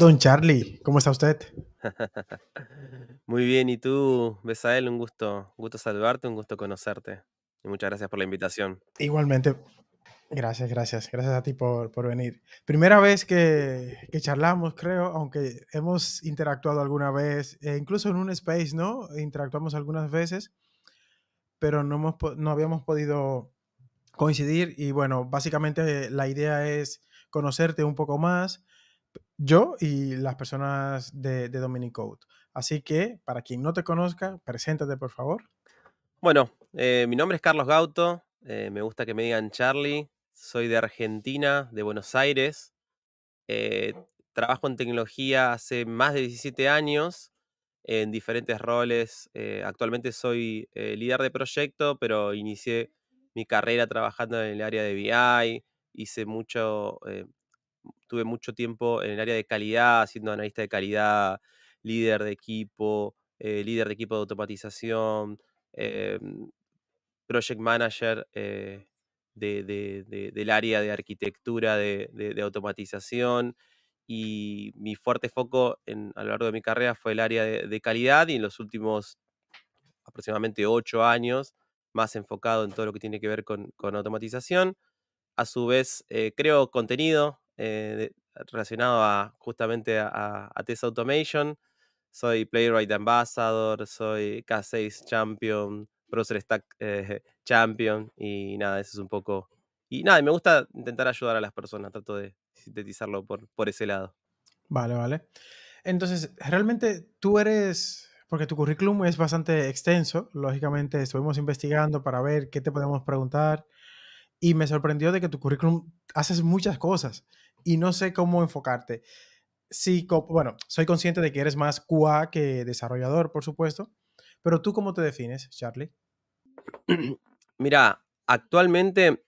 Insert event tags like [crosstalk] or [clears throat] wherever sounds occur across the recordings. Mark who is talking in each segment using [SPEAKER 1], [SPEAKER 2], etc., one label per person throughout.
[SPEAKER 1] Don Charlie, ¿cómo está usted? [laughs]
[SPEAKER 2] Muy bien, ¿y tú, Besael? Un gusto, un gusto saludarte, un gusto conocerte. Y muchas gracias por la invitación.
[SPEAKER 1] Igualmente, gracias, gracias. Gracias a ti por, venir. Primera vez que, charlamos, creo, aunque hemos interactuado alguna vez, e incluso en un space, ¿no? Interactuamos algunas veces, pero no, no habíamos podido coincidir. Y bueno, básicamente eh, la idea es conocerte un poco más, yo y las personas de, de Dominic Code. Así que, para quien no te conozca, preséntate, por favor.
[SPEAKER 2] Bueno, eh, mi nombre es Carlos Gauto, eh, me gusta que me digan Charlie, soy de Argentina, de Buenos Aires. Eh, trabajo en tecnología hace más de 17 años, en diferentes roles. actualmente soy líder de proyecto, pero inicié mi carrera trabajando en el área de BI, hice mucho tuve mucho tiempo en el área de calidad, siendo analista de calidad, líder de equipo, eh, líder de equipo de automatización, eh, project manager eh, del área de arquitectura de, automatización. Y mi fuerte foco en, a lo largo de mi carrera fue el área de calidad y en los últimos aproximadamente ocho años, más enfocado en todo lo que tiene que ver con, automatización. A su vez, creo contenido eh, relacionado a, justamente a, a, Automation. Soy Playwright Ambassador, soy K6 Champion, Browser Stack eh, [laughs] Champion y nada, eso es un poco... Y nada, me gusta intentar ayudar a las personas, trato de sintetizarlo por, por ese lado.
[SPEAKER 1] Vale, vale. Entonces, realmente tú eres, porque tu currículum es bastante extenso, lógicamente estuvimos investigando para ver qué te podemos preguntar y me sorprendió de que tu currículum haces muchas cosas y no sé cómo enfocarte. Si, bueno, soy consciente de que eres más QA que desarrollador, por supuesto, pero tú cómo te defines, Charlie?
[SPEAKER 2] [clears throat] Mira, actualmente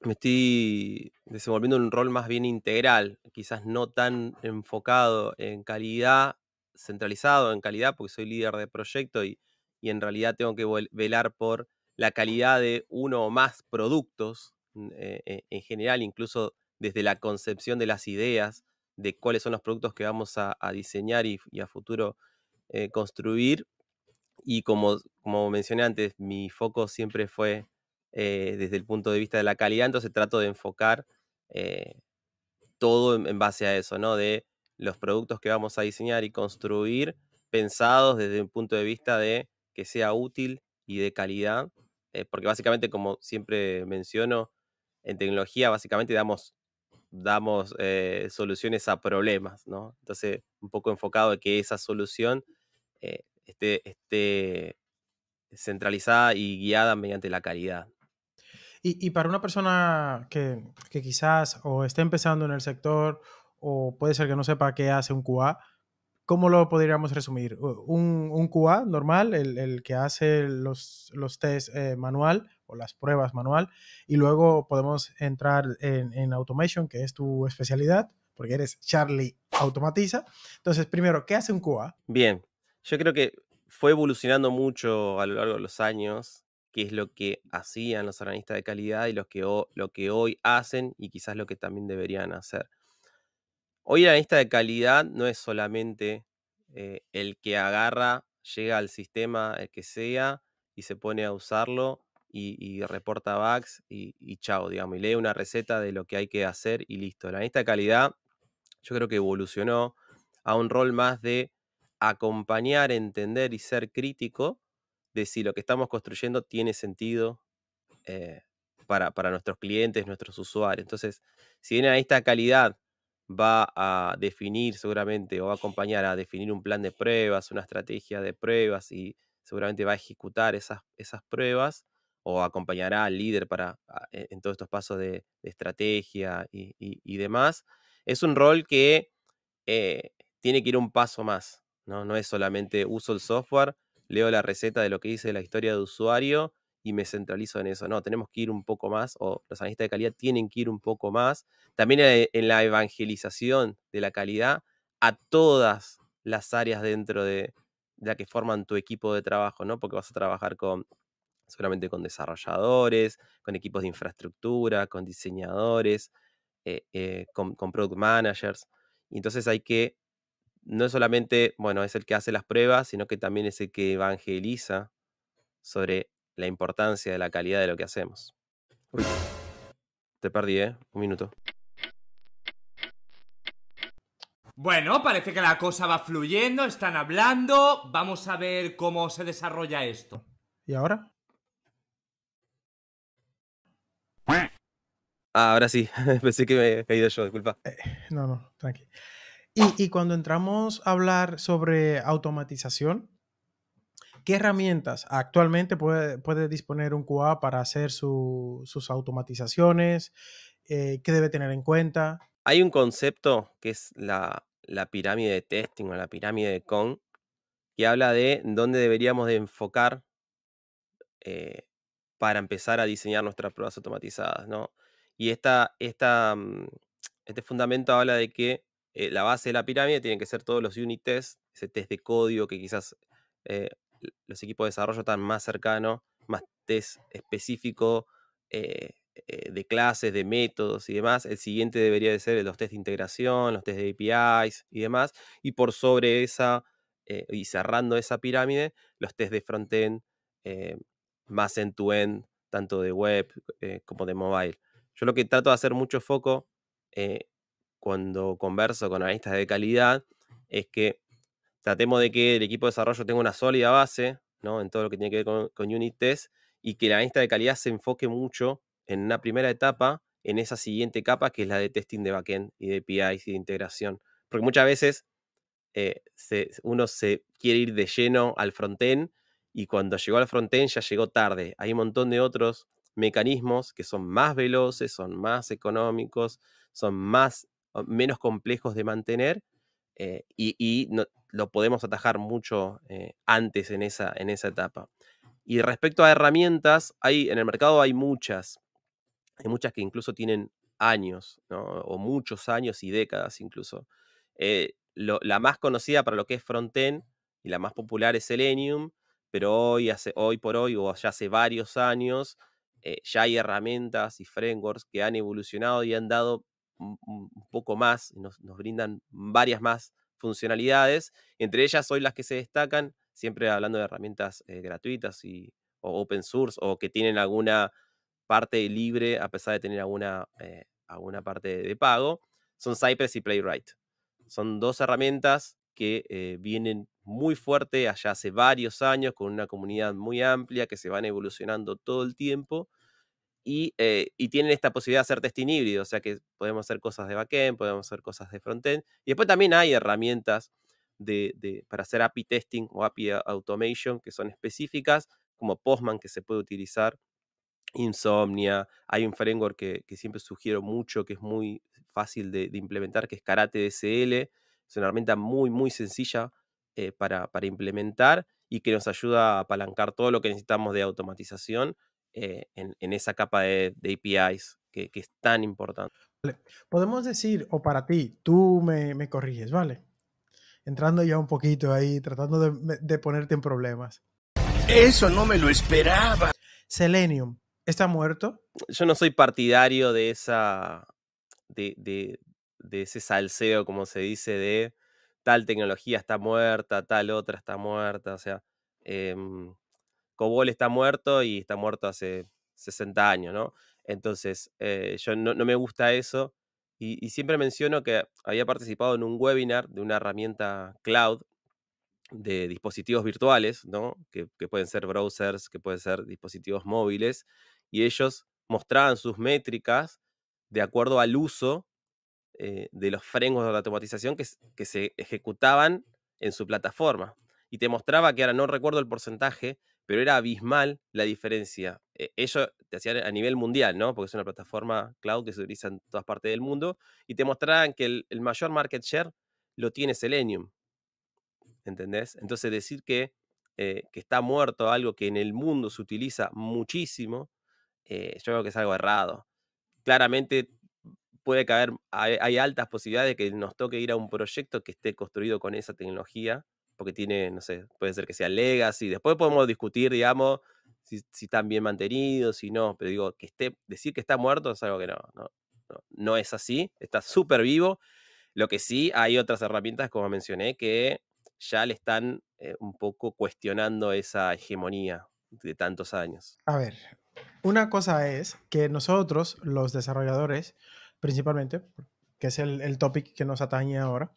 [SPEAKER 2] me estoy desenvolviendo un rol más bien integral, quizás no tan enfocado en calidad, centralizado en calidad, porque soy líder de proyecto y, en realidad tengo que velar por la calidad de uno o más productos eh, eh, en general, incluso desde la concepción de las ideas, de cuáles son los productos que vamos a, diseñar y, a futuro eh, construir. Y como, como mencioné antes, mi foco siempre fue eh, desde el punto de vista de la calidad, entonces trato de enfocar eh, todo en, base a eso, ¿no? De los productos que vamos a diseñar y construir pensados desde un punto de vista de que sea útil y de calidad, porque básicamente, como siempre menciono, en tecnología básicamente damos damos eh, soluciones a problemas, ¿no? Entonces, un poco enfocado en que esa solución eh, esté, centralizada y guiada mediante la calidad.
[SPEAKER 1] Y, para una persona que, que, quizás o esté empezando en el sector o puede ser que no sepa qué hace un QA, ¿cómo lo podríamos resumir? Un, QA normal, el, que hace los, los test eh, manual o las pruebas manual, y luego podemos entrar en, automation, que es tu especialidad, porque eres Charlie Automatiza. Entonces, primero, ¿qué hace un QA?
[SPEAKER 2] Bien, yo creo que fue evolucionando mucho a lo largo de los años qué es lo que hacían los organistas de calidad y lo que hoy hacen y quizás lo que también deberían hacer. Hoy el analista de calidad no es solamente eh, el que agarra, llega al sistema, el que sea, y se pone a usarlo y, reporta bugs y, chao, digamos, y lee una receta de lo que hay que hacer y listo. El analista de calidad yo creo que evolucionó a un rol más de acompañar, entender y ser crítico de si lo que estamos construyendo tiene sentido eh, para, nuestros clientes, nuestros usuarios. Entonces, si bien analista de calidad va a definir seguramente o va a acompañar a definir un plan de pruebas, una estrategia de pruebas y seguramente va a ejecutar esas, esas pruebas o acompañará al líder para, e, en todos estos pasos de, estrategia y, demás. Es un rol que eh, tiene que ir un paso más, ¿no? no es solamente uso el software, leo la receta de lo que dice la historia de usuario y me centralizo en eso. No, tenemos que ir un poco más, o los analistas de calidad tienen que ir un poco más. También eh, en la evangelización de la calidad a todas las áreas dentro de, la que forman tu equipo de trabajo, ¿no? Porque vas a trabajar con seguramente con desarrolladores, con equipos de infraestructura, con diseñadores, eh, eh, con, product managers. Y entonces hay que, no solamente, bueno, es el que hace las pruebas, sino que también es el que evangeliza sobre la importancia de la calidad de lo que hacemos. te perdí, ¿eh? Un minuto.
[SPEAKER 1] Bueno, parece que la cosa va fluyendo, están hablando, vamos a ver cómo se desarrolla esto. ¿Y ahora?
[SPEAKER 2] Ah, ahora sí, [laughs] pensé que me he caído yo, disculpa. Eh,
[SPEAKER 1] no, no, tranqui. Y, y, cuando entramos a hablar sobre automatización, ¿Qué herramientas actualmente puede, puede disponer un QA para hacer sus automatizaciones? Eh, ¿Qué debe tener en cuenta?
[SPEAKER 2] Hay un concepto que es la, pirámide de testing o la pirámide de con, que habla de dónde deberíamos de enfocar eh, para empezar a diseñar nuestras pruebas automatizadas, Y esta, esta, mm, este fundamento habla de que eh, la base de la pirámide tiene que ser todos los unit tests, ese test de código que quizás los equipos de desarrollo están más cercanos, más test específico eh, eh, de clases, de métodos y demás. El siguiente debería de ser los test de integración, los test de APIs y demás. Y por sobre esa, eh, y cerrando esa pirámide, los test de frontend más end to -end, tanto de web como de mobile. Yo lo que trato de hacer mucho foco cuando converso con analistas de calidad es que tratemos de que el equipo de desarrollo tenga una sólida base, En todo lo que tiene que ver con, unit test y que la insta de calidad se enfoque mucho en una primera etapa, en esa siguiente capa que es la de testing de backend y de APIs y de integración. Porque muchas veces eh, uno se quiere ir de lleno al frontend y cuando llegó al frontend ya llegó tarde. Hay un montón de otros mecanismos que son más veloces, son más económicos, son más menos complejos de mantener eh, y, lo podemos atajar mucho eh, antes en esa, en esa etapa. Y respecto a herramientas, hay, en el mercado hay muchas, hay muchas que incluso tienen años, o muchos años y décadas incluso. Eh, la más conocida para lo que es frontend y la más popular es Selenium, pero hoy, hace, hoy por hoy o ya hace varios años ya hay herramientas y frameworks que han evolucionado y han dado un poco más, nos, nos brindan varias más funcionalidades, entre ellas hoy las que se destacan, siempre hablando de herramientas eh, gratuitas y, o open source o que tienen alguna parte libre a pesar de tener alguna, eh, alguna parte de, pago, son Cypress y Playwright. Son dos herramientas que eh, vienen muy fuerte allá hace varios años con una comunidad muy amplia que se van evolucionando todo el tiempo eh, y, tienen esta posibilidad de hacer testing híbrido, o sea que podemos hacer cosas de backend, podemos hacer cosas de frontend, y después también hay herramientas para hacer API testing o API automation que son específicas, como Postman que se puede utilizar, Insomnia, hay un framework que, siempre sugiero mucho, que es muy fácil de, implementar, que es Karate DSL, es una herramienta muy, muy sencilla eh, para, para implementar y que nos ayuda a apalancar todo lo que necesitamos de automatización eh, en, esa capa de, APIs que, es tan importante.
[SPEAKER 1] Podemos decir, o para ti, tú me, me, corriges, ¿vale? Entrando ya un poquito ahí, tratando de, de ponerte en problemas. Eso no me lo esperaba. Selenium, ¿está muerto?
[SPEAKER 2] Yo no soy partidario de esa. de, de, de ese salseo, como se dice, de tal tecnología está muerta, tal otra está muerta. O sea, eh, Cobol está muerto y está muerto hace 60 años, ¿no? Entonces, eh, yo no, me gusta eso. Y, siempre menciono que había participado en un webinar de una herramienta cloud de dispositivos virtuales, ¿no? Que, pueden ser browsers, que pueden ser dispositivos móviles, y ellos mostraban sus métricas de acuerdo al uso eh, de los frenos de la automatización que, que se ejecutaban en su plataforma. Y te mostraba que ahora no recuerdo el porcentaje, pero era abismal la diferencia. E, ellos te hacían a nivel mundial, ¿no? Porque es una plataforma cloud que se utiliza en todas partes del mundo, y te mostraban que el, mayor market share lo tiene Selenium. ¿Entendés? Entonces decir que, eh, que está muerto algo que en el mundo se utiliza muchísimo, eh, yo creo que es algo errado. Claramente puede caer, hay, hay, altas posibilidades de que nos toque ir a un proyecto que esté construido con esa tecnología porque tiene, no sé, puede ser que sea legacy. Después podemos discutir, digamos, si, si están bien mantenidos, si no, pero digo, que esté, decir que está muerto es algo que no, no, no, es así, está súper vivo. Lo que sí, hay otras herramientas, como mencioné, que ya le están eh, un poco cuestionando esa hegemonía de tantos años.
[SPEAKER 1] A ver, una cosa es que nosotros, los desarrolladores, principalmente, que es el, el topic que nos atañe ahora,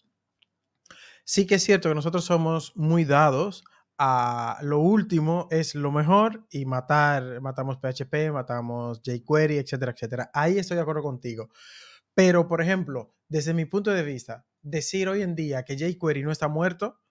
[SPEAKER 1] sí que es cierto que nosotros somos muy dados a lo último es lo mejor y matar, matamos PHP, matamos jQuery, etcétera, etcétera. Ahí estoy de acuerdo contigo. Pero, por ejemplo, desde mi punto de vista, decir hoy en día que jQuery no está muerto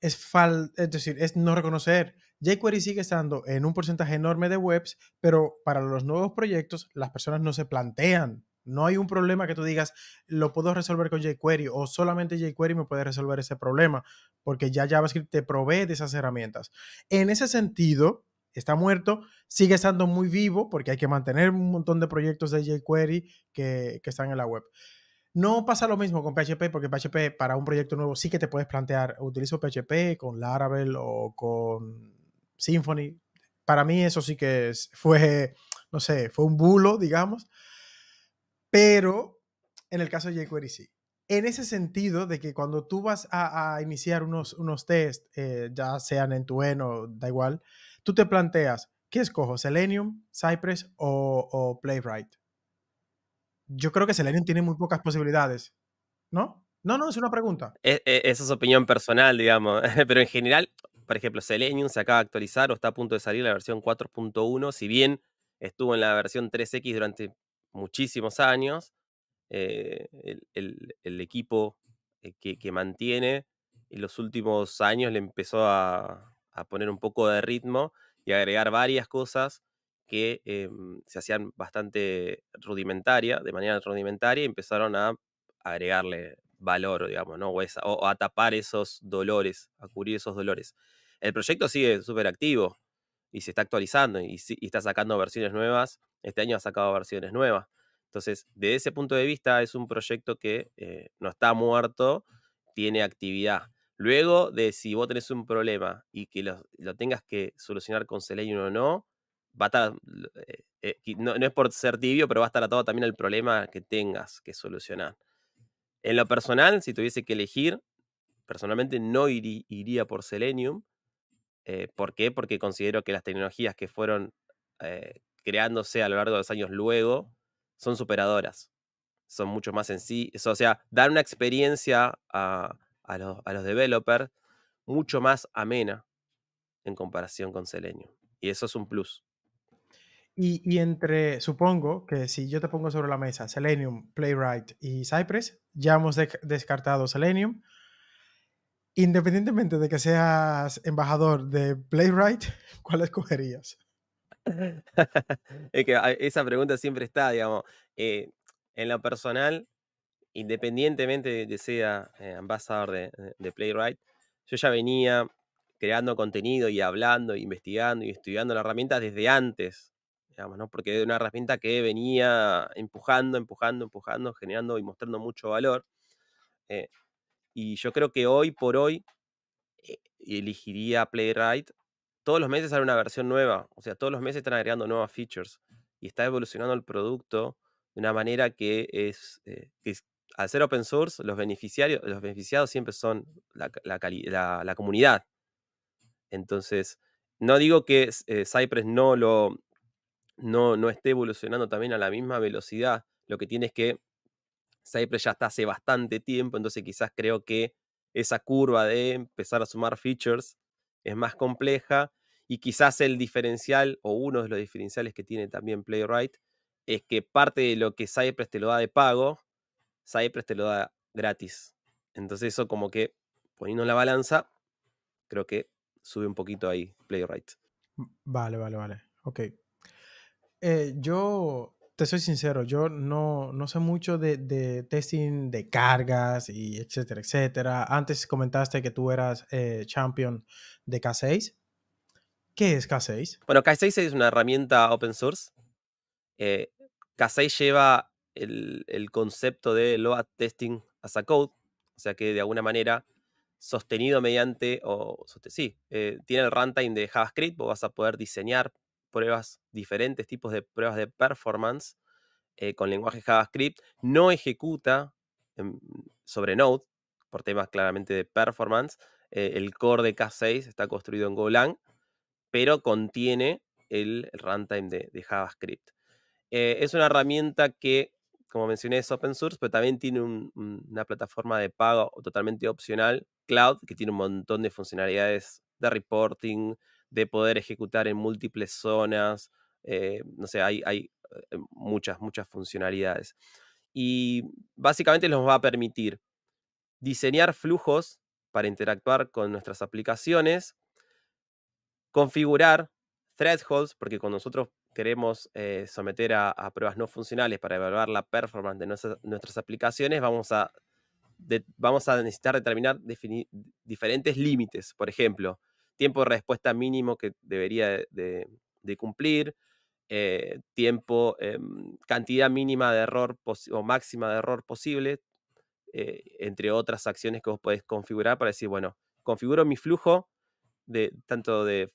[SPEAKER 1] es, fal es decir, es no reconocer. jQuery sigue estando en un porcentaje enorme de webs, pero para los nuevos proyectos las personas no se plantean no hay un problema que tú digas, lo puedo resolver con jQuery o solamente jQuery me puede resolver ese problema, porque ya JavaScript te provee de esas herramientas. En ese sentido, está muerto, sigue estando muy vivo porque hay que mantener un montón de proyectos de jQuery que, están en la web. No pasa lo mismo con PHP, porque PHP para un proyecto nuevo sí que te puedes plantear, utilizo PHP con Laravel o con Symfony. Para mí eso sí que fue, no sé, fue un bulo, digamos pero en el caso de jQuery sí. En ese sentido de que cuando tú vas a, iniciar unos, unos test, eh, ya sean en tu N o da igual, tú te planteas, ¿qué escojo? ¿Selenium, Cypress o, Playwright? Yo creo que Selenium tiene muy pocas posibilidades, ¿no? No, no, es una pregunta.
[SPEAKER 2] E, e, esa es, es opinión personal, digamos. [laughs] Pero en general, por ejemplo, Selenium se acaba de actualizar o está a punto de salir la versión 4.1, si bien estuvo en la versión 3X durante muchísimos años, eh, el, equipo eh, que, mantiene en los últimos años le empezó a, poner un poco de ritmo y agregar varias cosas que em, se hacían bastante rudimentaria, de manera rudimentaria, y empezaron a agregarle valor, digamos, ¿no? O, o a tapar esos dolores, a cubrir esos dolores. El proyecto sigue súper activo, y se está actualizando y, está sacando versiones nuevas. Este año ha sacado versiones nuevas. Entonces, de ese punto de vista, es un proyecto que eh, no está muerto, tiene actividad. Luego de si vos tenés un problema y que lo, tengas que solucionar con Selenium o no, va a eh, eh, no, no, es por ser tibio, pero va a estar atado también al problema que tengas que solucionar. En lo personal, si tuviese que elegir, personalmente no iría por Selenium, eh, ¿Por qué? Porque considero que las tecnologías que fueron eh, creándose a lo largo de los años luego son superadoras. Son mucho más en sí. o sea, dan una experiencia a, los, developers mucho más amena en comparación con Selenium. Y eso es un plus.
[SPEAKER 1] Y, entre, supongo que si yo te pongo sobre la mesa Selenium, Playwright y Cypress, ya hemos descartado Selenium, independientemente de que seas embajador de Playwright, [laughs] ¿cuál escogerías? [laughs]
[SPEAKER 2] es que esa pregunta siempre está, digamos. Eh, en lo personal, independientemente de que sea eh, embajador de, Playwright, yo ya venía creando contenido y hablando, investigando y estudiando la herramienta desde antes, digamos, ¿no? Porque era una herramienta que venía empujando, empujando, empujando, generando y mostrando mucho valor. Eh, y yo creo que hoy por hoy eh, elegiría Playwright. Todos los meses sale una versión nueva, o sea, todos los meses están agregando nuevas features y está evolucionando el producto de una manera que es, eh, al ser open source, los beneficiarios, los beneficiados siempre son la, la, comunidad. Entonces, no digo que eh, Cypress no lo no, no esté evolucionando también a la misma velocidad. Lo que tienes que Cypress ya está hace bastante tiempo, entonces quizás creo que esa curva de empezar a sumar features es más compleja y quizás el diferencial o uno de los diferenciales que tiene también Playwright es que parte de lo que Cypress te lo da de pago, Cypress te lo da gratis. Entonces eso como que poniendo la balanza, creo que sube un poquito ahí Playwright.
[SPEAKER 1] Mm, vale, vale, vale. Ok. Eh, yo te soy sincero, yo no, no sé mucho de, testing de cargas y etcétera, etcétera. Antes comentaste que tú eras eh, champion de K6. ¿Qué es K6?
[SPEAKER 2] Bueno, K6 es una herramienta open source. Eh, K6 lleva el, el, concepto de load testing as a code, o sea que de alguna manera sostenido mediante, o sí, eh, tiene el runtime de JavaScript, vos vas a poder diseñar pruebas, diferentes tipos de pruebas de performance eh, con lenguaje JavaScript. No ejecuta em, sobre Node, por temas claramente de performance. Eh, el core de K6 está construido en Golang, pero contiene el, runtime de, JavaScript. Eh, es una herramienta que, como mencioné, es open source, pero también tiene una plataforma de pago totalmente opcional, Cloud, que tiene un montón de funcionalidades de reporting, de poder ejecutar en múltiples zonas, eh, no sé, hay, eh, muchas, muchas funcionalidades. Y básicamente nos va a permitir diseñar flujos para interactuar con nuestras aplicaciones, configurar thresholds, porque cuando nosotros queremos eh, someter a, pruebas no funcionales para evaluar la performance de nuestras aplicaciones, vamos a, vamos a necesitar determinar diferentes límites. Por ejemplo, tiempo de respuesta mínimo que debería de, cumplir, eh, tiempo, em, cantidad mínima de error o máxima de error posible, eh, entre otras acciones que vos podés configurar para decir, bueno, configuro mi flujo de, tanto de,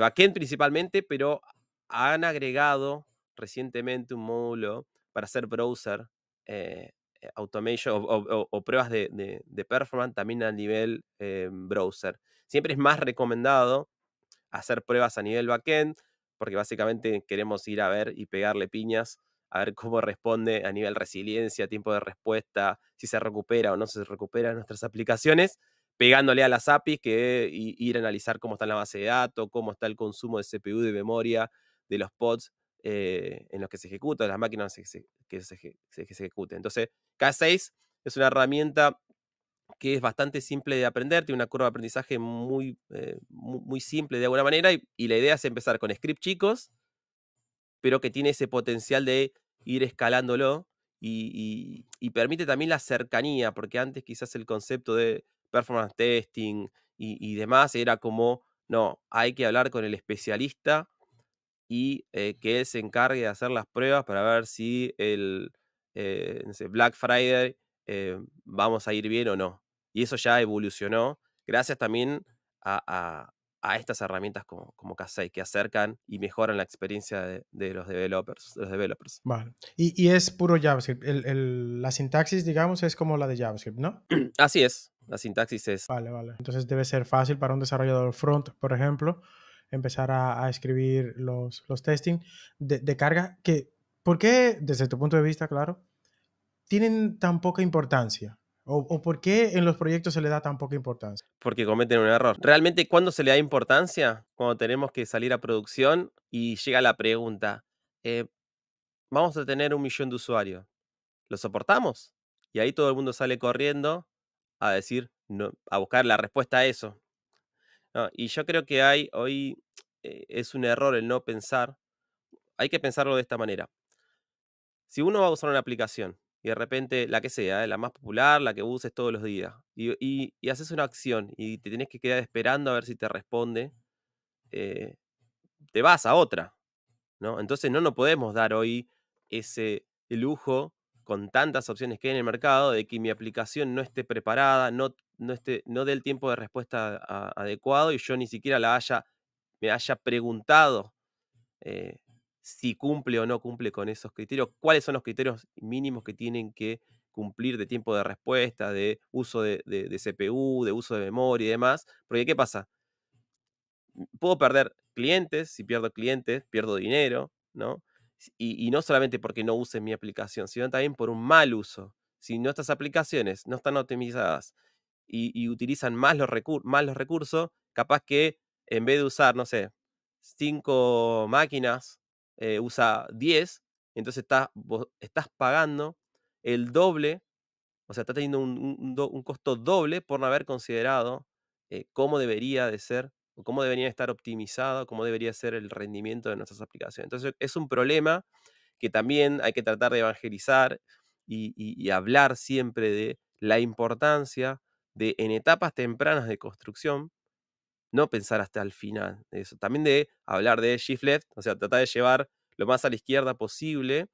[SPEAKER 2] backend principalmente, pero han agregado recientemente un módulo para hacer browser eh, eh, automation o, pruebas de, performance también a nivel eh, browser. Siempre es más recomendado hacer pruebas a nivel backend, porque básicamente queremos ir a ver y pegarle piñas, a ver cómo responde a nivel resiliencia, tiempo de respuesta, si se recupera o no se recupera nuestras aplicaciones, pegándole a las APIs que ir a analizar cómo está la base de datos, cómo está el consumo de CPU de memoria de los pods eh, en los que se ejecuta, las máquinas que se, que, se, Entonces, K6 es una herramienta que es bastante simple de aprender, tiene una curva de aprendizaje muy, eh, muy, simple de alguna manera, y, la idea es empezar con script chicos, pero que tiene ese potencial de ir escalándolo y permite también la cercanía, porque antes quizás el concepto de performance testing y demás era como, no, hay que hablar con el especialista y eh, que él se encargue de hacer las pruebas para ver si el eh, Black Friday eh, vamos a ir bien o no. Y eso ya evolucionó gracias también a, a, estas herramientas como, como 6 que acercan y mejoran la experiencia de, los developers. los developers.
[SPEAKER 1] Vale. Y, y, es puro JavaScript. la sintaxis, digamos, es como la de JavaScript, ¿no?
[SPEAKER 2] [clears throat] Así es. La sintaxis es. Vale,
[SPEAKER 1] vale. Entonces debe ser fácil para un desarrollador front, por ejemplo, empezar a, escribir los, los testing de, carga, que, ¿por qué, desde tu punto de vista, claro, tienen tan poca importancia? O, ¿O, por qué en los proyectos se le da tan poca importancia?
[SPEAKER 2] Porque cometen un error. Realmente, ¿cuándo se le da importancia? Cuando tenemos que salir a producción y llega la pregunta, eh, vamos a tener un millón de usuarios, ¿lo soportamos? Y ahí todo el mundo sale corriendo a decir, no, a buscar la respuesta a eso y yo creo que hay hoy eh, es un error el no pensar. Hay que pensarlo de esta manera. Si uno va a usar una aplicación y de repente la que sea, la más popular, la que uses todos los días, y, haces una acción y te tienes que quedar esperando a ver si te responde, eh, te vas a otra. ¿no? Entonces no nos podemos dar hoy ese lujo con tantas opciones que hay en el mercado, de que mi aplicación no esté preparada, no, no, esté, no dé el tiempo de respuesta adecuado y yo ni siquiera la haya, me haya preguntado eh, si cumple o no cumple con esos criterios, cuáles son los criterios mínimos que tienen que cumplir de tiempo de respuesta, de uso de CPU, de uso de memoria y demás. Porque, ¿qué pasa? Puedo perder clientes, si pierdo clientes, pierdo dinero, ¿no? Y, no solamente porque no uses mi aplicación, sino también por un mal uso. Si nuestras aplicaciones no están optimizadas y, utilizan más los, recursos, capaz que en vez de usar, no sé, cinco máquinas, eh, usa 10, entonces estás pagando el doble, o sea, estás teniendo un, costo doble por no haber considerado eh, cómo debería de ser cómo debería estar optimizado? cómo debería ser el rendimiento de nuestras aplicaciones. Entonces, es un problema que también hay que tratar de evangelizar y, hablar siempre de la importancia de en etapas tempranas de construcción, no pensar hasta el final eso. También de hablar de shift left, o sea, tratar de llevar lo más a la izquierda posible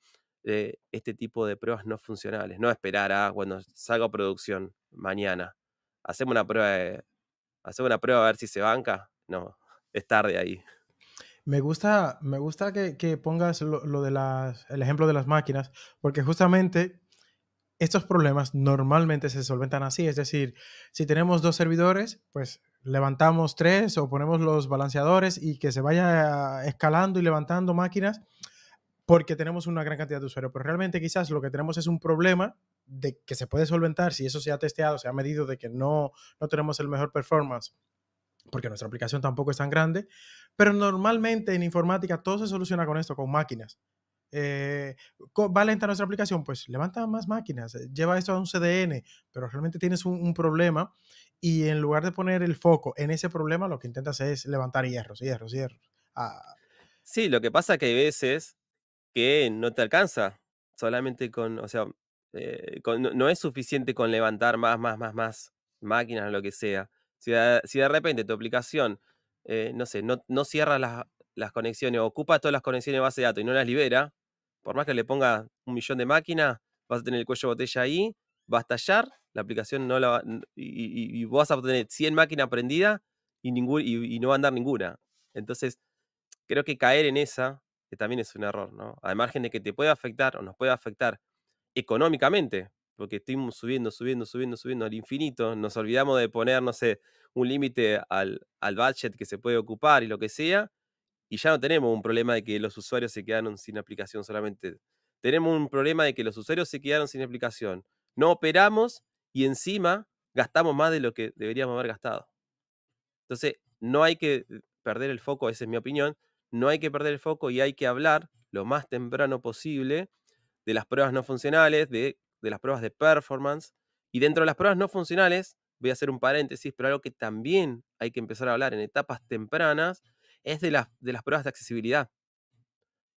[SPEAKER 2] eh, este tipo de pruebas no funcionales. No esperar a ah, cuando salga producción mañana. Hacemos una prueba de hacemos una prueba a ver si se banca. No, es tarde ahí.
[SPEAKER 1] Me gusta, me gusta que, pongas de el ejemplo de las máquinas, porque justamente estos problemas normalmente se solventan así. Es decir, si tenemos dos servidores, pues levantamos tres o ponemos los balanceadores y que se vaya escalando y levantando máquinas porque tenemos una gran cantidad de usuarios. Pero realmente quizás lo que tenemos es un problema de que se puede solventar si eso se ha testeado, se ha medido de que no, no tenemos el mejor performance, porque nuestra aplicación tampoco es tan grande, pero normalmente en informática todo se soluciona con esto, con máquinas. Eh, ¿Va lenta nuestra aplicación? Pues levanta más máquinas, eh, lleva esto a un CDN, pero realmente tienes un, problema y en lugar de poner el foco en ese problema, lo que intentas es levantar hierros, hierros, hierros. Ah.
[SPEAKER 2] Sí, lo que pasa es que hay veces que no te alcanza solamente con, o sea, eh, no es suficiente con levantar más, más, más, más máquinas o lo que sea. Si de, repente tu aplicación, eh, no sé, no, cierra las, las conexiones, ocupa todas las conexiones de base de datos y no las libera, por más que le ponga un millón de máquinas, vas a tener el cuello de botella ahí, va a estallar, la aplicación no la va, y, y, vas a tener 100 máquinas prendidas y, y, no va a andar ninguna. Entonces, creo que caer en esa que también es un error, ¿no? Al margen de que te puede afectar o nos puede afectar económicamente, porque estuvimos subiendo, subiendo, subiendo, subiendo al infinito, nos olvidamos de poner, no sé, un límite al, al budget que se puede ocupar y lo que sea, y ya no tenemos un problema de que los usuarios se quedaron sin aplicación solamente. Tenemos un problema de que los usuarios se quedaron sin aplicación. No operamos y encima gastamos más de lo que deberíamos haber gastado. Entonces, no hay que eh, perder el foco, esa es mi opinión, no hay que perder el foco y hay que hablar lo más temprano posible de las pruebas no funcionales, de, las pruebas de performance. Y dentro de las pruebas no funcionales, voy a hacer un paréntesis, pero algo que también hay que empezar a hablar en etapas tempranas es de las, de las pruebas de accesibilidad.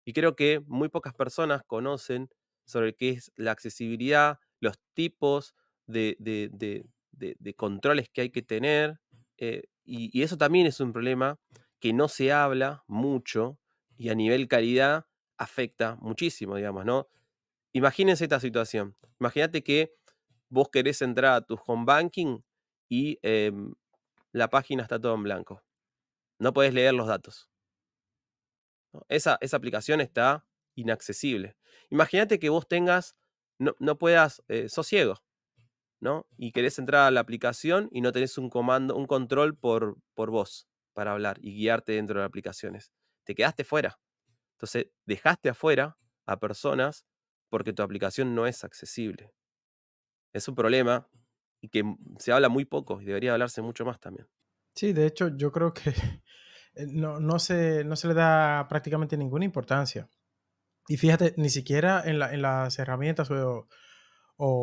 [SPEAKER 2] Y creo que muy pocas personas conocen sobre qué es la accesibilidad, los tipos de, controles que hay que tener. Eh, y, y, eso también es un problema que no se habla mucho y a nivel calidad afecta muchísimo, digamos, ¿no? Imagínense esta situación. Imagínate que vos querés entrar a tu home banking y em, la página está todo en blanco. No podés leer los datos. Esa, aplicación está inaccesible. Imagínate que vos tengas, no, puedas, eh, sos ciego, ¿no? Y querés entrar a la aplicación y no tenés un comando, un control por, por para hablar y guiarte dentro de las aplicaciones. Te quedaste fuera. Entonces, dejaste afuera a personas porque tu aplicación no es accesible. Es un problema y que se habla muy poco y debería hablarse mucho más también.
[SPEAKER 1] Sí, de hecho yo creo que [laughs] eh, no, no, se, no se le da prácticamente ninguna importancia. Y fíjate, ni siquiera en, las herramientas o,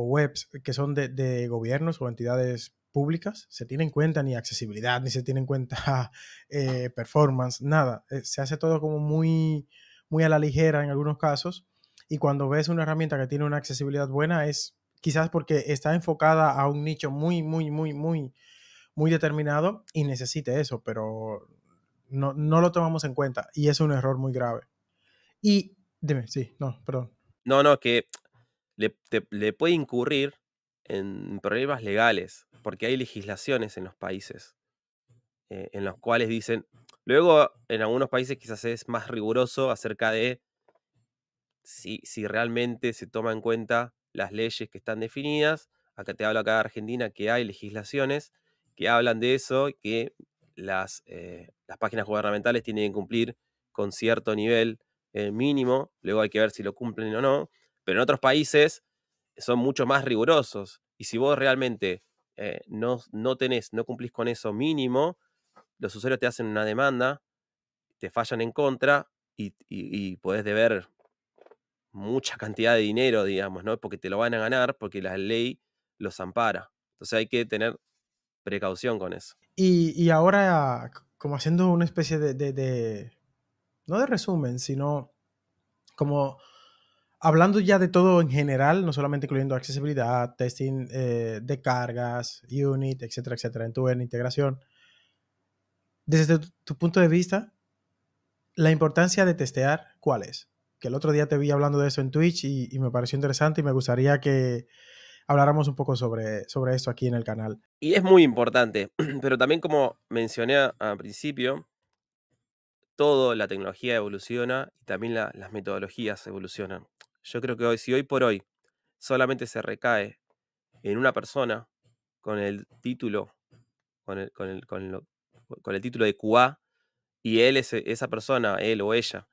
[SPEAKER 1] webs que son de, gobiernos o entidades públicas se tiene en cuenta ni accesibilidad, ni se tiene en cuenta [laughs] eh, performance, nada. Eh, se hace todo como muy, muy a la ligera en algunos casos y cuando ves una herramienta que tiene una accesibilidad buena es quizás porque está enfocada a un nicho muy, muy, muy, muy, muy determinado y necesite eso, pero no, no lo tomamos en cuenta y es un error muy grave. Y dime, sí, no, perdón.
[SPEAKER 2] No, no, que le, puede incurrir en problemas legales, porque hay legislaciones en los países eh, en los cuales dicen, luego en algunos países quizás es más riguroso acerca de si, realmente se toma en cuenta las leyes que están definidas. Acá te hablo acá de Argentina que hay legislaciones que hablan de eso, que las, eh, las páginas gubernamentales tienen que cumplir con cierto nivel eh, mínimo, luego hay que ver si lo cumplen o no, pero en otros países son mucho más rigurosos y si vos realmente eh, no, no tenés, no cumplís con eso mínimo, los usuarios te hacen una demanda, te fallan en contra y, y, y podés deber mucha cantidad de dinero, digamos, ¿no? Porque te lo van a ganar, porque la ley los ampara. Entonces hay que tener precaución con eso.
[SPEAKER 1] Y, ahora, como haciendo una especie de, no de resumen, sino como hablando ya de todo en general, no solamente incluyendo accesibilidad, testing eh, de cargas, unit, etcétera, etcétera, en tu en integración. Desde tu punto de vista, la importancia de testear, ¿cuál es? que el otro día te vi hablando de eso en Twitch y, me pareció interesante y me gustaría que habláramos un poco sobre, sobre esto aquí en el canal.
[SPEAKER 2] Y es muy importante, [clears throat] pero también como mencioné al principio, toda la tecnología evoluciona y también las metodologías evolucionan. Yo creo que hoy, si hoy por hoy solamente se recae en una persona con el título, con el, el título de QA, y él es esa persona, él o ella,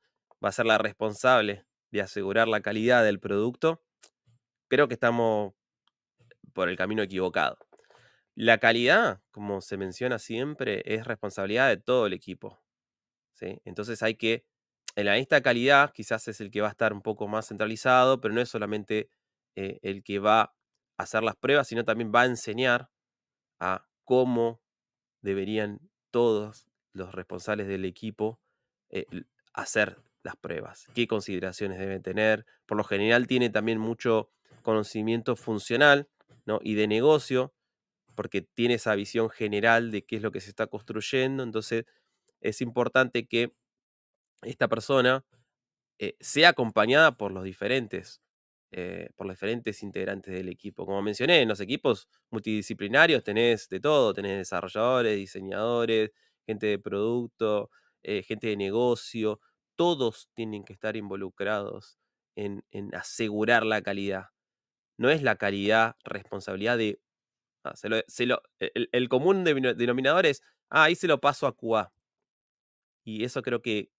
[SPEAKER 2] va a ser la responsable de asegurar la calidad del producto, creo que estamos por el camino equivocado. La calidad, como se menciona siempre, es responsabilidad de todo el equipo. ¿sí? Entonces hay que, el analista de calidad quizás es el que va a estar un poco más centralizado, pero no es solamente eh, el que va a hacer las pruebas, sino también va a enseñar a cómo deberían todos los responsables del equipo eh, hacer las pruebas, qué consideraciones deben tener. Por lo general tiene también mucho conocimiento funcional y de negocio, porque tiene esa visión general de qué es lo que se está construyendo. Entonces, es importante que esta persona eh, sea acompañada por los diferentes, eh, por los diferentes integrantes del equipo. Como mencioné, en los equipos multidisciplinarios tenés de todo, tenés desarrolladores, diseñadores, gente de producto, eh, gente de negocio, todos tienen que estar involucrados en, asegurar la calidad. No es la calidad responsabilidad de... Ah, e, el, común denominador es, ah, ahí se lo paso a QA. Y eso creo que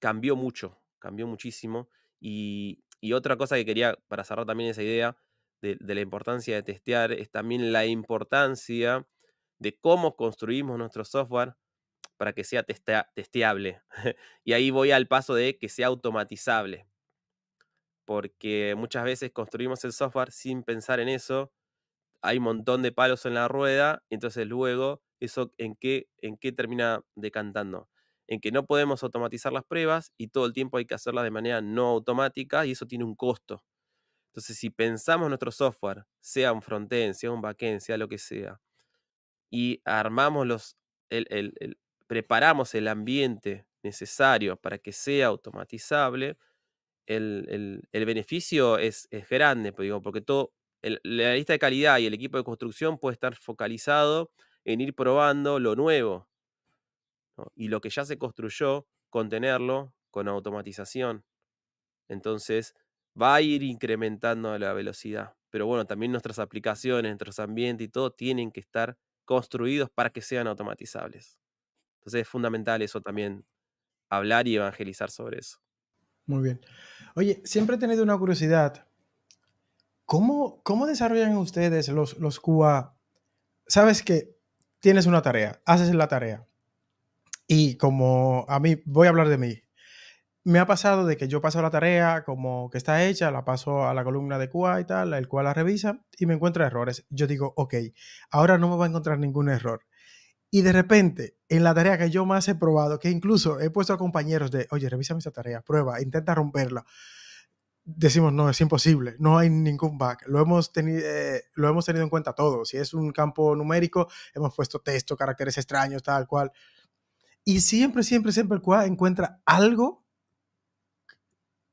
[SPEAKER 2] cambió mucho, cambió muchísimo. Y, otra cosa que quería, para cerrar también esa idea de la importancia de testear, es también la importancia de cómo construimos nuestro software para que sea testeable. [laughs] y ahí voy al paso de que sea automatizable. Porque muchas veces construimos el software sin pensar en eso. Hay un montón de palos en la rueda. entonces luego, ¿eso en qué, en qué termina decantando? En que no podemos automatizar las pruebas y todo el tiempo hay que hacerlas de manera no automática y eso tiene un costo. Entonces, si pensamos nuestro software, sea un frontend, sea un backend, sea lo que sea, y armamos los, preparamos el ambiente necesario para que sea automatizable, el, beneficio es, grande, pues, digo, porque todo, la lista de calidad y el equipo de construcción puede estar focalizado en ir probando lo nuevo y lo que ya se construyó, contenerlo con automatización. Entonces, va a ir incrementando la velocidad. Pero bueno, también nuestras aplicaciones, nuestros ambientes y todo tienen que estar construidos para que sean automatizables. Entonces es fundamental eso también, hablar y evangelizar sobre eso.
[SPEAKER 1] Muy bien. Oye, siempre he tenido una curiosidad. ¿Cómo, cómo desarrollan ustedes los, los QA? Sabes que tienes una tarea, haces la tarea. Y como a mí, voy a hablar de mí. Me ha pasado de que yo paso la tarea como que está hecha, la paso a la columna de QA y tal, el cual la revisa y me encuentra errores. Yo digo, ok, ahora no me va a encontrar ningún error. Y de repente, en la tarea que yo más he probado, que incluso he puesto a compañeros de, oye, revisa esta tarea, prueba, intenta romperla. Decimos, no, es imposible, no hay ningún bug. Lo hemos, tenido, eh, lo hemos tenido en cuenta todo. Si es un campo numérico, hemos puesto texto, caracteres extraños, tal cual. Y siempre, siempre, siempre el encuentra algo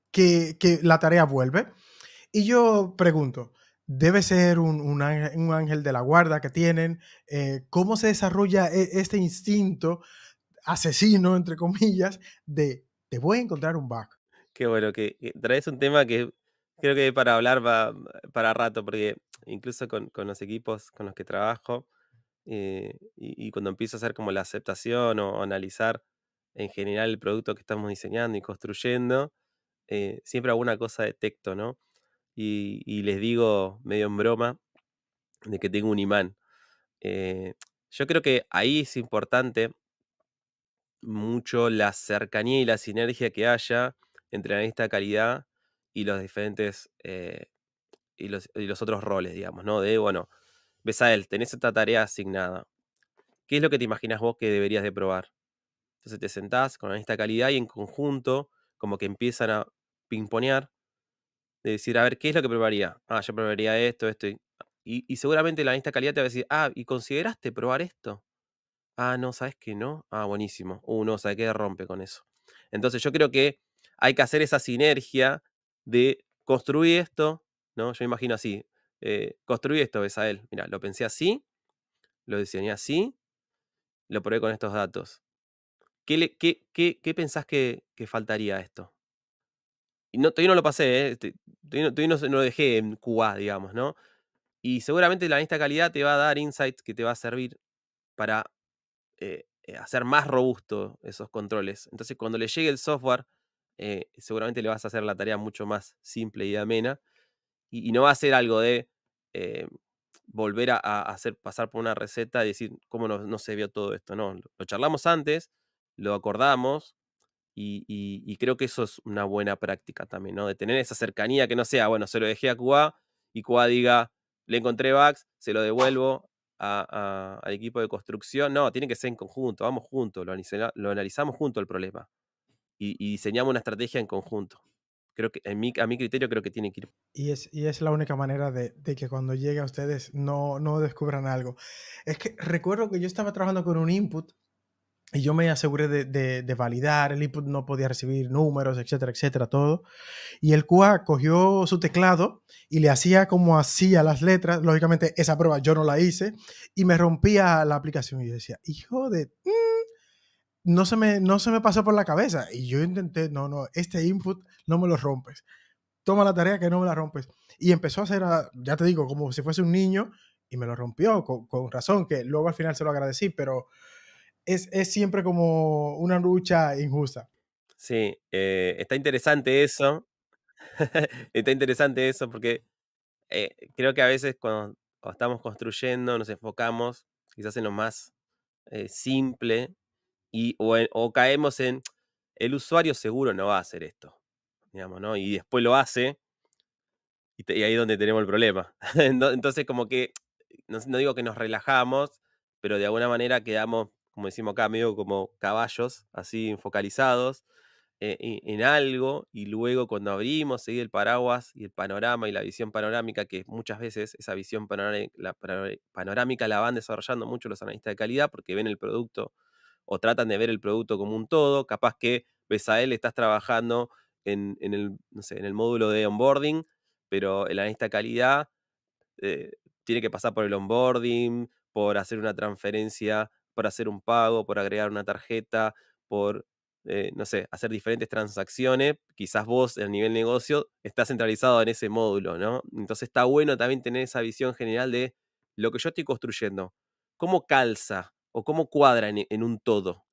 [SPEAKER 1] que, que la tarea vuelve. Y yo pregunto, debe ser un, ángel, de la guarda que tienen, eh, cómo se desarrolla e, este instinto asesino, entre comillas, de te voy a encontrar un bug.
[SPEAKER 2] Qué bueno, que, traes un tema que creo que para hablar va, para rato, porque incluso con, los equipos con los que trabajo, eh, y, cuando empiezo a hacer como la aceptación o, analizar en general el producto que estamos diseñando y construyendo, eh, siempre alguna cosa detecto, ¿no? y, les digo medio en broma de que tengo un imán. Eh, yo creo que ahí es importante mucho la cercanía y la sinergia que haya entre la de calidad y los diferentes eh, y, los, otros roles, digamos, ¿no? De, bueno, ves a él, tenés esta tarea asignada. ¿Qué es lo que te imaginas vos que deberías de probar? Entonces te sentás con la calidad y en conjunto como que empiezan a pimponear de decir, a ver, ¿qué es lo que probaría? Ah, yo probaría esto, esto. Y, seguramente la lista calidad te va a decir, ah, ¿y consideraste probar esto? Ah, no, ¿sabes que no? Ah, buenísimo. Uh, no, ¿sabes qué rompe con eso? Entonces yo creo que hay que hacer esa sinergia de construir esto, ¿no? Yo imagino así, eh, Construir esto, construí a él. Mira, lo pensé así, lo diseñé así, lo probé con estos datos. ¿Qué, qué, qué, qué pensás que, que faltaría a esto? Y no, todavía no lo pasé, ¿eh? este, todavía, no, lo dejé en Cuba, digamos, ¿no? Y seguramente la lista calidad te va a dar insights que te va a servir para eh, eh, hacer más robusto esos controles. Entonces, cuando le llegue el software, seguramente le vas a hacer la tarea mucho más simple y amena. Y, no va a ser algo de volver a, hacer pasar por una receta y decir cómo no, se vio todo esto. No, lo charlamos antes, lo acordamos, y, creo que eso es una buena práctica también, ¿no? De tener esa cercanía que no sea, bueno, se lo dejé a Cuba y Cuba diga, le encontré bugs, se lo devuelvo al equipo de construcción. No, tiene que ser en conjunto, vamos juntos, lo, lo analizamos junto el problema y, diseñamos una estrategia en conjunto. Creo que en a mi criterio creo que tiene que ir.
[SPEAKER 1] Y es, y es la única manera de, de, que cuando llegue a ustedes no, no descubran algo. Es que recuerdo que yo estaba trabajando con un input y yo me aseguré de, de, validar, el input no podía recibir números, etcétera, etcétera, todo. Y el QA cogió su teclado y le hacía como hacía las letras. Lógicamente, esa prueba yo no la hice y me rompía la aplicación. Y yo decía, hijo de... Mm, no, se me, no se me pasó por la cabeza. Y yo intenté, no, no, este input no me lo rompes. Toma la tarea que no me la rompes. Y empezó a hacer, ya te digo, como si fuese un niño y me lo rompió con razón, que luego al final se lo agradecí, pero es, siempre como una lucha injusta.
[SPEAKER 2] Sí, eh, está interesante eso. [laughs] está interesante eso porque eh, creo que a veces cuando, estamos construyendo nos enfocamos quizás en lo más eh, simple y, o, caemos en el usuario seguro no va a hacer esto, digamos, ¿no? Y después lo hace y, ahí es donde tenemos el problema. [laughs] Entonces como que, no digo que nos relajamos, pero de alguna manera quedamos como decimos acá, medio como caballos, así enfocalizados eh, en algo y luego cuando abrimos seguir el paraguas y el panorama y la visión panorámica, que muchas veces esa visión panorámica la van desarrollando mucho los analistas de calidad porque ven el producto o tratan de ver el producto como un todo, capaz que ves a él, estás trabajando en, en, el, módulo de onboarding, pero el analista de calidad eh, tiene que pasar por el onboarding, por hacer una transferencia por hacer un pago, por agregar una tarjeta, por, eh, no sé, hacer diferentes transacciones. Quizás vos, a nivel negocio, estás centralizado en ese módulo, ¿no? Entonces está bueno también tener esa visión general de lo que yo estoy construyendo, cómo calza o cómo cuadra en, un todo.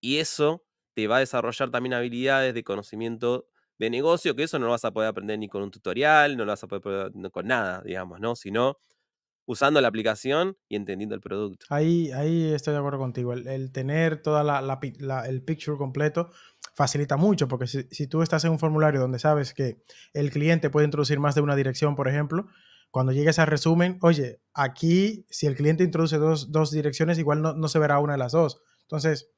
[SPEAKER 2] Y eso te va a desarrollar también habilidades de conocimiento de negocio, que eso no lo vas a poder aprender ni con un tutorial, no lo vas a poder aprender con nada, digamos, ¿no? Sino usando la aplicación y entendiendo el producto.
[SPEAKER 1] Ahí, ahí estoy de acuerdo contigo. El, tener toda la, el picture completo facilita mucho, porque si, tú estás en un formulario donde sabes que el cliente puede introducir más de una dirección, por ejemplo, cuando llegues al resumen, oye, aquí si el cliente introduce dos, direcciones, igual no, no, se verá una de las dos. Entonces,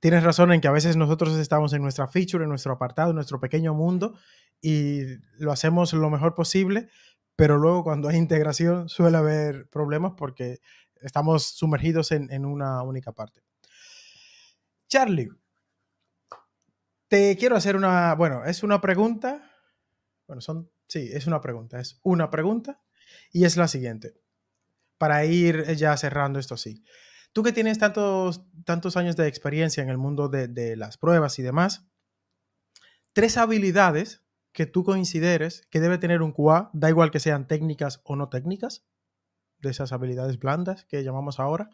[SPEAKER 1] tienes razón en que a veces nosotros estamos en nuestra feature, en nuestro apartado, en nuestro pequeño mundo, y lo hacemos lo mejor posible, pero luego cuando hay integración suele haber problemas porque estamos sumergidos en, una única parte. Charlie, te quiero hacer una, bueno, es una pregunta, bueno, son, sí, es una pregunta, es una pregunta y es la siguiente, para ir eh, ya cerrando esto así. Tú que tienes tantos, tantos años de experiencia en el mundo de, de las pruebas y demás, tres habilidades que tú consideres que debe tener un QA, da igual que sean técnicas o no técnicas, de esas habilidades blandas que llamamos ahora.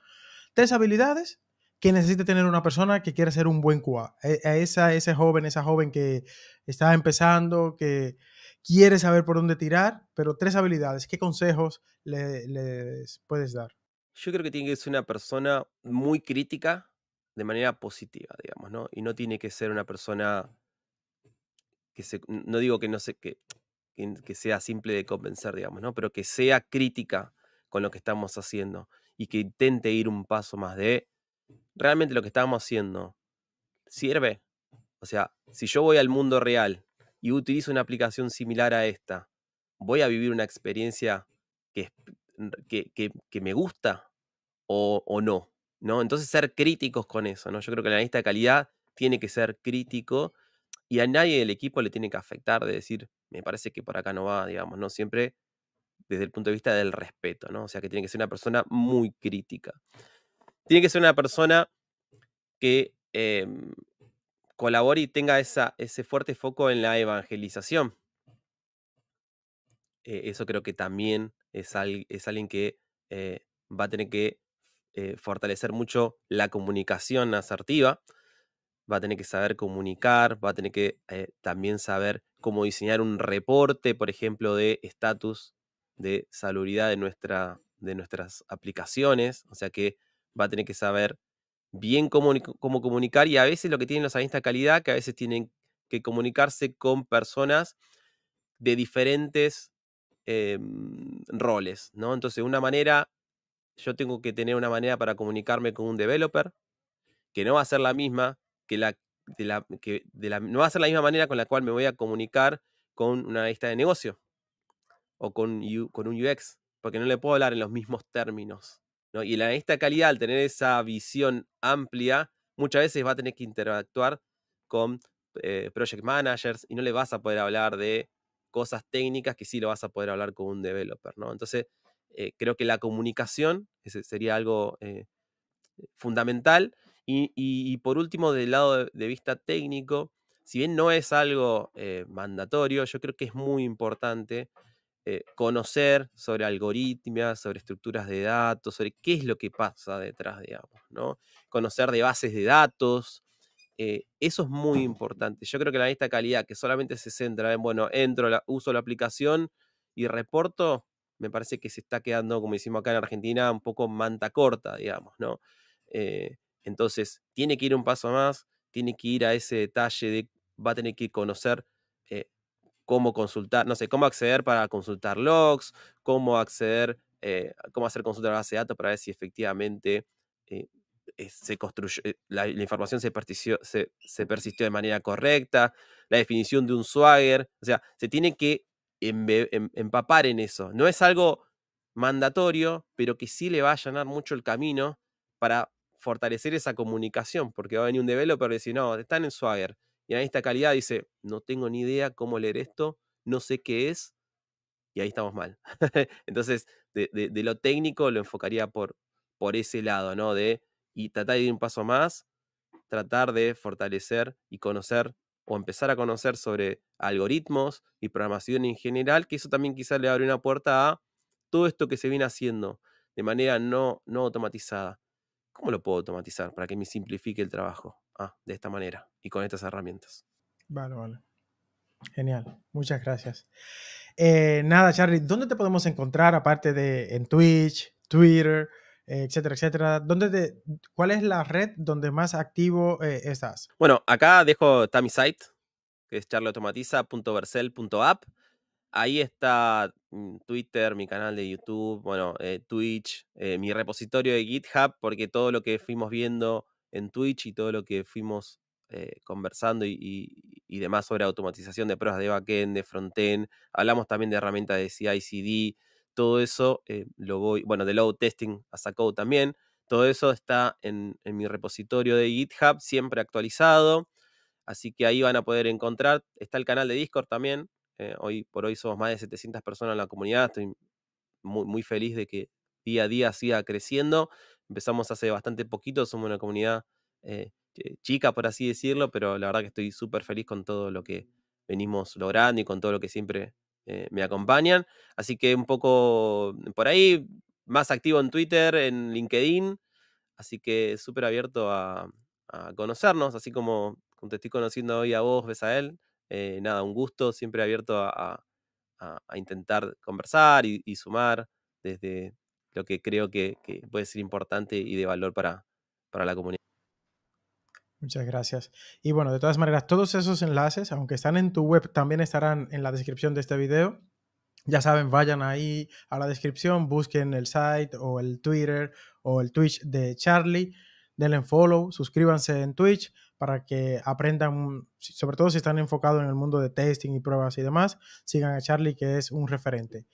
[SPEAKER 1] Tres habilidades que necesita tener una persona que quiere ser un buen QA. E, a esa, ese joven, esa joven que está empezando, que quiere saber por dónde tirar, pero tres habilidades, ¿qué consejos les puedes dar?
[SPEAKER 2] Yo creo que tiene que ser una persona muy crítica de manera positiva, digamos, ¿no? Y no tiene que ser una persona no digo que no sea simple de convencer, digamos, ¿no? Pero que sea crítica con lo que estamos haciendo y que intente ir un paso más de realmente lo que estamos haciendo sirve. O sea, si yo voy al mundo real y utilizo una aplicación similar a esta, voy a vivir una experiencia que, que, me gusta o, no, ¿no? Entonces ser críticos con eso, ¿no? Yo creo que el analista de calidad tiene que ser crítico y a nadie del equipo le tiene que afectar de decir, me parece que por acá no va, digamos, ¿no? Siempre desde el punto de vista del respeto, ¿no? O sea, que tiene que ser una persona muy crítica. Tiene que ser una persona que em, colabore y tenga esa, ese fuerte foco en la evangelización. Eh, eso creo que también es, alguien que eh, va a tener que eh, fortalecer mucho la comunicación asertiva va a tener que saber comunicar, va a tener que eh, también saber cómo diseñar un reporte, por ejemplo, de estatus de salubridad de, nuestra, de nuestras aplicaciones. O sea que va a tener que saber bien cómo, comunicar y a veces lo que tienen los analistas de calidad, que a veces tienen que comunicarse con personas de diferentes em, roles, ¿no? Entonces, una manera, yo tengo que tener una manera para comunicarme con un developer, que no va a ser la misma de la, que no va a ser la misma manera con la cual me voy a comunicar con una lista de negocio o con, un UX, porque no le puedo hablar en los mismos términos. Y la analista de calidad, al tener esa visión amplia, muchas veces va a tener que interactuar con eh, project managers y no le vas a poder hablar de cosas técnicas que sí lo vas a poder hablar con un developer, ¿no? Entonces, eh, creo que la comunicación sería algo eh, fundamental y, por último, del lado de, vista técnico, si bien no es algo eh, mandatorio, yo creo que es muy importante eh, conocer sobre algoritmos, sobre estructuras de datos, sobre qué es lo que pasa detrás, digamos, ¿no? Conocer de bases de datos, eh, eso es muy importante. Yo creo que la lista calidad, que solamente se centra en, bueno, entro, uso la aplicación y reporto, me parece que se está quedando, como decimos acá en Argentina, un poco manta corta, digamos, ¿no? Entonces, tiene que ir un paso más, tiene que ir a ese detalle de, va a tener que conocer eh, cómo consultar, no sé, cómo acceder para consultar logs, cómo acceder, eh, cómo hacer consulta a base de datos para ver si efectivamente eh, se construyó, la, información se, se, persistió de manera correcta, la definición de un swagger, o sea, se tiene que em, empapar en eso. No es algo mandatorio, pero que sí le va a llenar mucho el camino para fortalecer esa comunicación, porque va a venir un developer y decir, no, están en Swagger. Y ahí esta calidad dice, no tengo ni idea cómo leer esto, no sé qué es, y ahí estamos mal. [laughs] Entonces, de, lo técnico lo enfocaría por, por ese lado, ¿no? De, y tratar de ir un paso más, tratar de fortalecer y conocer o empezar a conocer sobre algoritmos y programación en general, que eso también quizás le abre una puerta a todo esto que se viene haciendo de manera no, no automatizada. ¿Cómo lo puedo automatizar para que me simplifique el trabajo? Ah, de esta manera y con estas herramientas.
[SPEAKER 1] Vale, vale. Genial, muchas gracias. Eh, nada, Charlie, ¿dónde te podemos encontrar aparte de en Twitch, Twitter, etcétera, etcétera? ¿Dónde ¿Cuál es la red donde más activo eh, estás?
[SPEAKER 2] Bueno, acá dejo está mi site, que es charlieautomatiza.versel.app. Ahí está mm, Twitter, mi canal de YouTube, bueno, eh, Twitch, eh, mi repositorio de GitHub, porque todo lo que fuimos viendo en Twitch y todo lo que fuimos eh, conversando y, demás sobre automatización de pruebas de backend, de frontend, hablamos también de herramientas de CI/CD, todo eso lo voy, bueno, de load testing a saco también, todo eso está en mi repositorio de GitHub, siempre actualizado, así que ahí van a poder encontrar, está el canal de Discord también, eh, hoy por hoy somos más de 700 personas en la comunidad. Estoy muy, feliz de que día a día siga creciendo. Empezamos hace bastante poquito, somos una comunidad eh, chica, por así decirlo, pero la verdad que estoy súper feliz con todo lo que venimos logrando y con todo lo que siempre eh, me acompañan. Así que un poco por ahí, más activo en Twitter, en LinkedIn. Así que súper abierto a, conocernos, así como, te estoy conociendo hoy a vos, él eh, nada, un gusto, siempre abierto a, intentar conversar y, sumar desde lo que creo que, puede ser importante y de valor para, para la comunidad.
[SPEAKER 1] Muchas gracias. Y bueno, de todas maneras, todos esos enlaces, aunque están en tu web, también estarán en la descripción de este video. Ya saben, vayan ahí a la descripción, busquen el site o el Twitter o el Twitch de Charlie denle follow, suscríbanse en Twitch para que aprendan, sobre todo si están enfocados en el mundo de testing y pruebas y demás, sigan a Charlie que es un referente.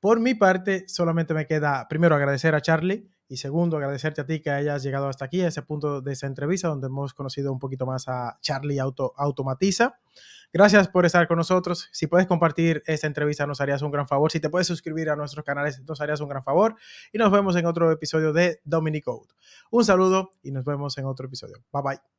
[SPEAKER 1] Por mi parte, solamente me queda primero agradecer a Charlie y segundo agradecerte a ti que hayas llegado hasta aquí, a ese punto de esa entrevista donde hemos conocido un poquito más a Charlie Auto Automatiza. Gracias por estar con nosotros. Si puedes compartir esta entrevista, nos harías un gran favor. Si te puedes suscribir a nuestros canales, nos harías un gran favor. Y nos vemos en otro episodio de Dominic Code. Un saludo y nos vemos en otro episodio. Bye bye.